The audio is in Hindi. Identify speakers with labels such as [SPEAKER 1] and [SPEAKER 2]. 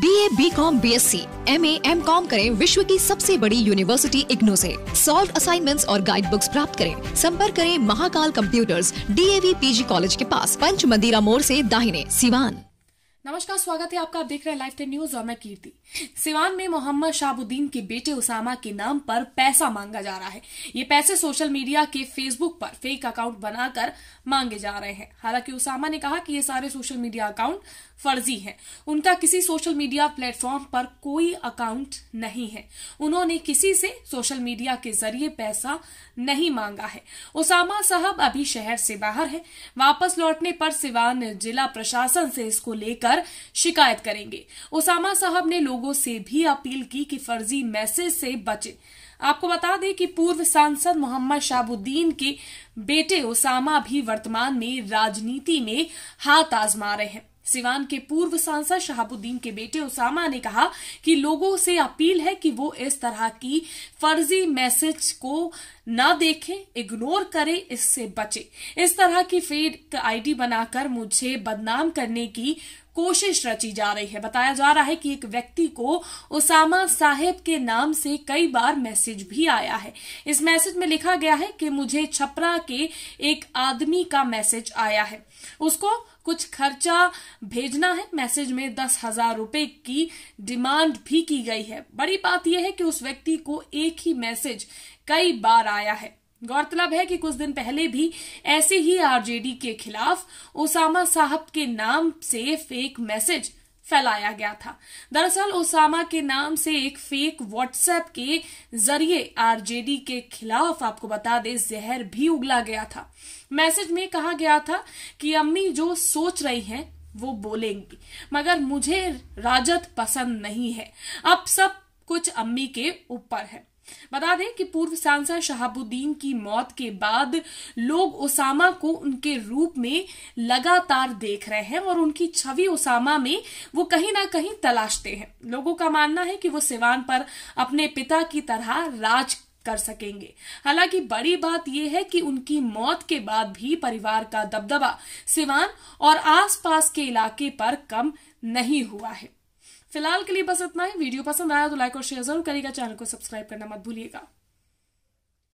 [SPEAKER 1] B A B com B S C M A M com करें विश्व की सबसे बड़ी यूनिवर्सिटी इग्नो से सॉल्व असाइनमेंट्स और गाइड बुक्स प्राप्त करें संपर्क करें Mahakal computers D A V P G college के पास पंच मंदिरा मोड़ ऐसी दाहिने सिवान
[SPEAKER 2] नमस्कार स्वागत है आपका आप देख रहे हैं लाइव टेन न्यूज और मैं कीर्ति सिवान में मोहम्मद शाहबुद्दीन के बेटे उसामा के नाम पर पैसा मांगा जा रहा है ये पैसे सोशल मीडिया के फेसबुक पर फेक अकाउंट बनाकर मांगे जा रहे हैं हालांकि उसामा ने कहा कि ये सारे सोशल मीडिया अकाउंट फर्जी हैं उनका किसी सोशल मीडिया प्लेटफॉर्म पर कोई अकाउंट नहीं है उन्होंने किसी से सोशल मीडिया के जरिए पैसा नहीं मांगा है उसामा साहब अभी शहर से बाहर है वापस लौटने पर सिवान जिला प्रशासन से इसको लेकर पर शिकायत करेंगे ओसामा साहब ने लोगों से भी अपील की कि फर्जी मैसेज से बचे आपको बता दें कि पूर्व सांसद मोहम्मद शाहबुद्दीन के बेटे ओसामा भी वर्तमान में राजनीति में हाथ आजमा रहे हैं सिवान के पूर्व सांसद शहाबुद्दीन के बेटे ओसामा ने कहा कि लोगों से अपील है कि वो इस तरह की फर्जी मैसेज को ना देखें इग्नोर करें इससे बचे इस तरह की फेक आईडी बनाकर मुझे बदनाम करने की कोशिश रची जा रही है बताया जा रहा है कि एक व्यक्ति को ओसामा साहेब के नाम से कई बार मैसेज भी आया है इस मैसेज में लिखा गया है कि मुझे छपरा के एक आदमी का मैसेज आया है उसको कुछ खर्चा भेजना है मैसेज में दस हजार रुपए की डिमांड भी की गई है बड़ी बात यह है कि उस व्यक्ति को एक ही मैसेज कई बार आया है गौरतलब है कि कुछ दिन पहले भी ऐसे ही आरजेडी के खिलाफ ओसामा साहब के नाम से फेक मैसेज फैलाया गया था दरअसल ओसामा के नाम से एक फेक व्हाट्सएप के जरिए आरजेडी के खिलाफ आपको बता दे जहर भी उगला गया था मैसेज में कहा गया था कि अम्मी जो सोच रही हैं वो बोलेंगी मगर मुझे राजद पसंद नहीं है अब सब कुछ अम्मी के ऊपर है बता दें कि पूर्व सांसद शहाबुद्दीन की मौत के बाद लोग ओसामा को उनके रूप में लगातार देख रहे हैं और उनकी छवि ओसामा में वो कहीं ना कहीं तलाशते हैं लोगों का मानना है कि वो सिवान पर अपने पिता की तरह राज कर सकेंगे हालांकि बड़ी बात यह है कि उनकी मौत के बाद भी परिवार का दबदबा सिवान और आसपास के इलाके पर कम नहीं हुआ है फिलहाल के लिए बस इतना ही वीडियो पसंद आया तो लाइक और शेयर जरूर करिएगा चैनल को सब्सक्राइब करना मत भूलिएगा